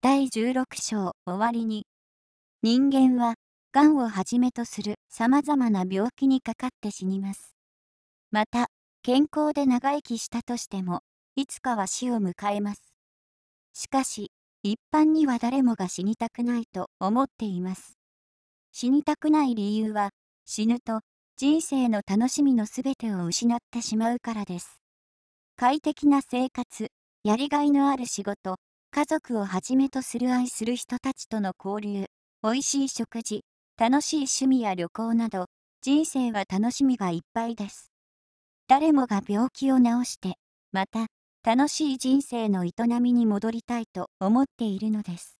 第16章終わりに人間は癌をはじめとする様々な病気にかかって死にますまた健康で長生きしたとしてもいつかは死を迎えますしかし一般には誰もが死にたくないと思っています死にたくない理由は死ぬと人生の楽しみのすべてを失ってしまうからです快適な生活やりがいのある仕事家族をはじめとする愛する人たちとの交流、美味しい食事、楽しい趣味や旅行など、人生は楽しみがいっぱいです。誰もが病気を治して、また、楽しい人生の営みに戻りたいと思っているのです。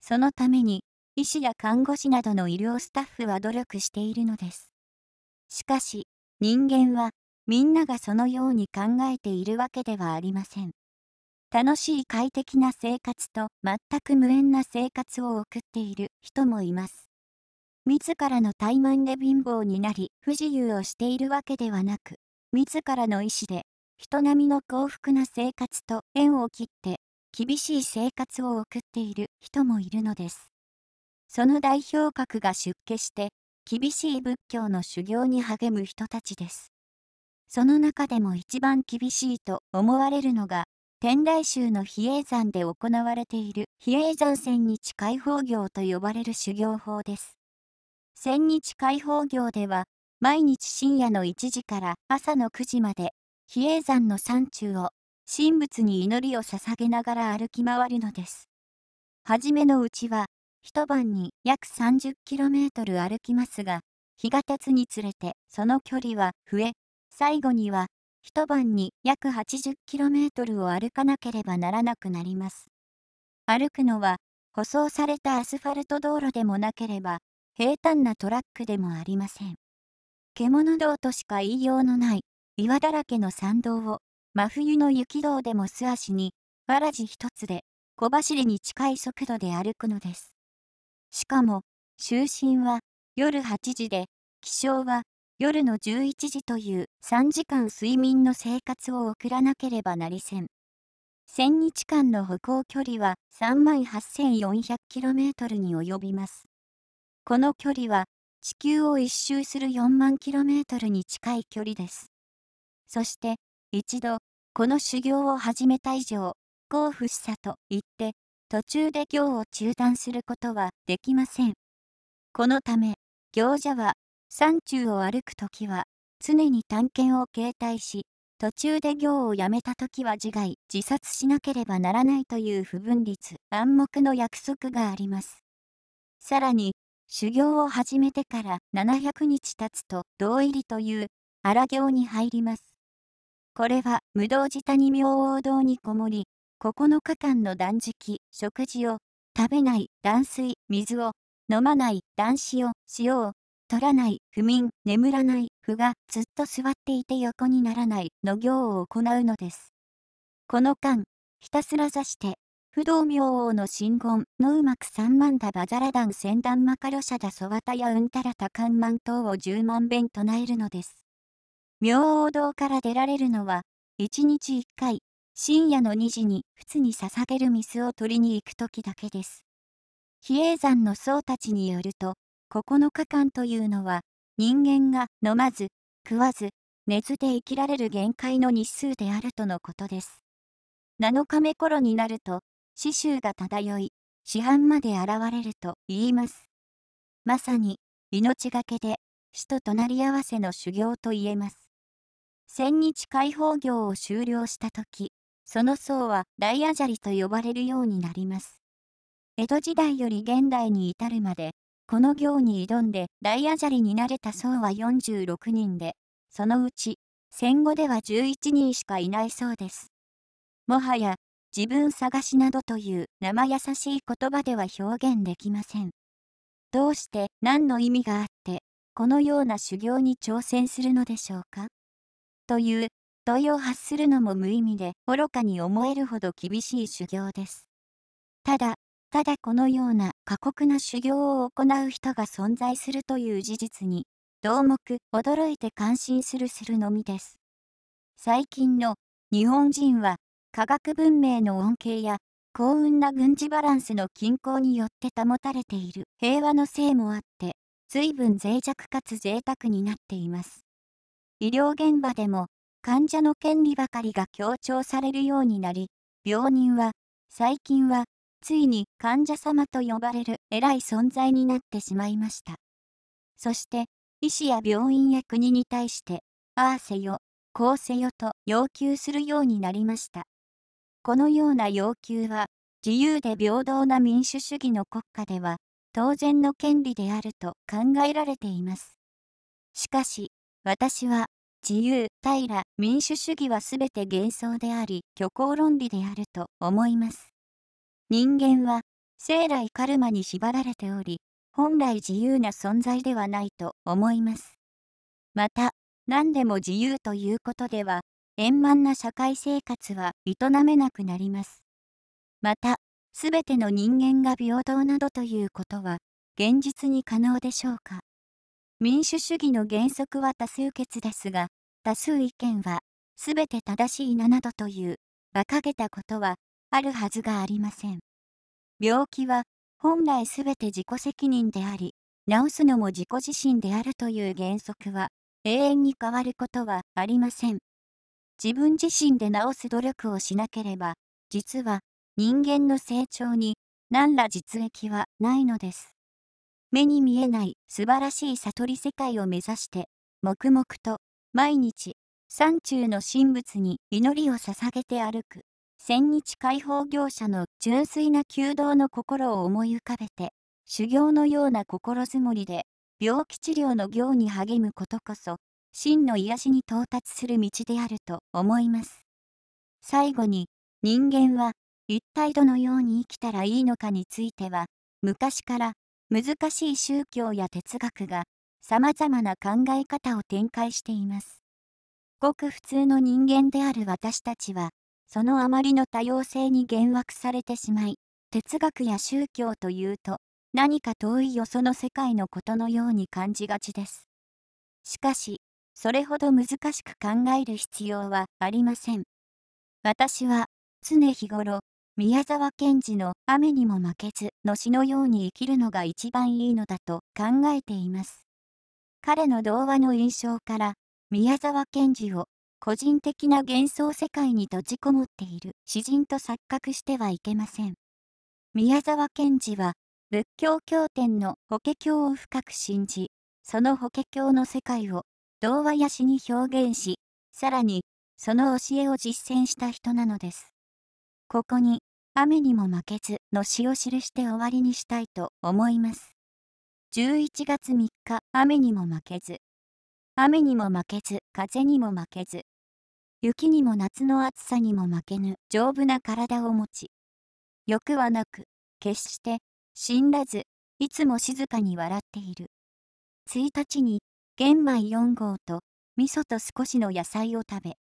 そのために、医師や看護師などの医療スタッフは努力しているのです。しかし、人間は、みんながそのように考えているわけではありません。楽しい快適な生活と全く無縁な生活を送っている人もいます。自らの怠慢で貧乏になり不自由をしているわけではなく、自らの意志で人並みの幸福な生活と縁を切って厳しい生活を送っている人もいるのです。その代表格が出家して厳しい仏教の修行に励む人たちです。その中でも一番厳しいと思われるのが天台宗の比叡山で行われている比叡山千日開放行と呼ばれる修行法です。千日開放行では、毎日深夜の1時から朝の9時まで、比叡山の山中を神仏に祈りを捧げながら歩き回るのです。はじめのうちは、一晩に約 30km 歩きますが、日が経つにつれてその距離は増え、最後には一晩に約 80km を歩かなければならなくなります。歩くのは舗装されたアスファルト道路でもなければ平坦なトラックでもありません。獣道としか言いようのない岩だらけの山道を真冬の雪道でも素足にわらじ一つで小走りに近い速度で歩くのです。しかも就寝は夜8時で気象は夜の11時という3時間睡眠の生活を送らなければなりせん。1000日間の歩行距離は38,400万 km に及びます。この距離は地球を一周する4万 km に近い距離です。そして一度この修行を始めた以上、交付さと言って途中で行を中断することはできません。このため行者は山中を歩く時は、常に探検を携帯し、途中で行をやめた時は自害、自殺しなければならないという不分律、暗黙の約束があります。さらに、修行を始めてから700日経つと、道入りという、荒行に入ります。これは、無道寺に明王堂にこもり、9日間の断食、食事を、食べない、断水、水を、飲まない、断酒を、塩を、取らない、不眠、眠らない、不が、ずっと座っていて横にならないの行を行うのです。この間、ひたすら座して、不動明王の真言、のうまく三万だバザラダン千段マカロシャだソワタやうんたらたかん万等を十万遍唱えるのです。明王堂から出られるのは、一日一回、深夜の2時に仏に捧げる水を取りに行く時だけです。比叡山の僧たちによると、9日間というのは、人間が飲まず、食わず、寝ずで生きられる限界の日数であるとのことです。7日目頃になると、死臭が漂い、市販まで現れると言います。まさに、命がけで、死と隣り合わせの修行と言えます。千日解放業を終了した時、その層は大アジャリと呼ばれるようになります。江戸時代より現代に至るまで、この行に挑んで大アジャリになれた僧は46人で、そのうち戦後では11人しかいないそうです。もはや自分探しなどという生優しい言葉では表現できません。どうして何の意味があって、このような修行に挑戦するのでしょうかという問いを発するのも無意味で愚かに思えるほど厳しい修行です。ただ、ただこのような過酷な修行を行う人が存在するという事実に、同目、驚いて感心するするのみです。最近の日本人は、科学文明の恩恵や、幸運な軍事バランスの均衡によって保たれている平和のせいもあって、随分脆弱かつ贅沢になっています。医療現場でも、患者の権利ばかりが強調されるようになり、病人は、最近は、ついに患者様と呼ばれる偉い存在になってしまいました。そして、医師や病院や国に対して、ああせよ、こうせよと要求するようになりました。このような要求は、自由で平等な民主主義の国家では、当然の権利であると考えられています。しかし、私は、自由、平、民主主義はすべて幻想であり、虚構論理であると思います。人間は生来カルマに縛られており、本来自由な存在ではないと思います。また、何でも自由ということでは、円満な社会生活は営めなくなります。また、すべての人間が平等などということは、現実に可能でしょうか。民主主義の原則は多数決ですが、多数意見は、すべて正しいななどという、馬鹿げたことは、あるはずがありません。病気は本来すべて自己責任であり、治すのも自己自身であるという原則は、永遠に変わることはありません。自分自身で治す努力をしなければ、実は人間の成長に何ら実益はないのです。目に見えない素晴らしい悟り世界を目指して、黙々と毎日、山中の神仏に祈りを捧げて歩く。千日解放業者の純粋な弓道の心を思い浮かべて、修行のような心づもりで、病気治療の行に励むことこそ、真の癒しに到達する道であると思います。最後に、人間は一体どのように生きたらいいのかについては、昔から難しい宗教や哲学が様々な考え方を展開しています。ごく普通の人間である私たちは、そのあまりの多様性に幻惑されてしまい、哲学や宗教というと、何か遠いよその世界のことのように感じがちです。しかし、それほど難しく考える必要はありません。私は、常日頃、宮沢賢治の雨にも負けずの詩のように生きるのが一番いいのだと考えています。彼の童話の印象から、宮沢賢治を個人的な幻想世界に閉じこもっている詩人と錯覚してはいけません。宮沢賢治は、仏教経典の法華経を深く信じ、その法華経の世界を童話や詩に表現し、さらに、その教えを実践した人なのです。ここに、雨にも負けずの詩を記して終わりにしたいと思います。11月3日、雨にも負けず。雨にも負けず、風にも負けず。雪にも夏の暑さにも負けぬ丈夫な体を持ち、欲はなく、決して死んだず、いつも静かに笑っている。1日に玄米4合と味噌と少しの野菜を食べ、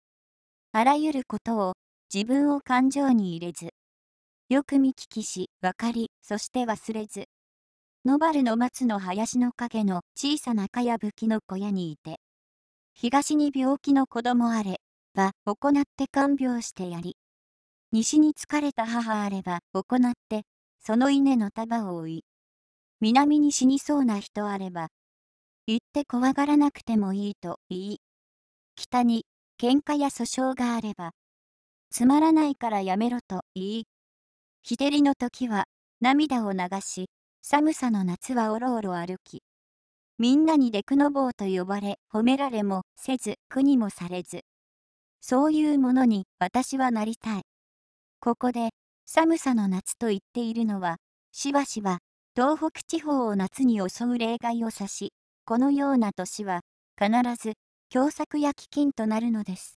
あらゆることを自分を感情に入れず、よく見聞きし、分かり、そして忘れず。ノバルの松の林の陰の小さなかやぶきの小屋にいて、東に病気の子供あれ、は行って看病してやり。西に疲れた母あれば行って、その稲の束を追い。南に死にそうな人あれば、行って怖がらなくてもいいと言い。北に喧嘩や訴訟があれば、つまらないからやめろと言い。日照りの時は涙を流し、寒さの夏はおろおろ歩き。みんなにデクノボーと呼ばれ褒められもせず苦にもされず。そういうものに私はなりたい。ここで、寒さの夏と言っているのは、しばしば、東北地方を夏に襲う例外を指し、このような年は、必ず、凶作や飢饉となるのです。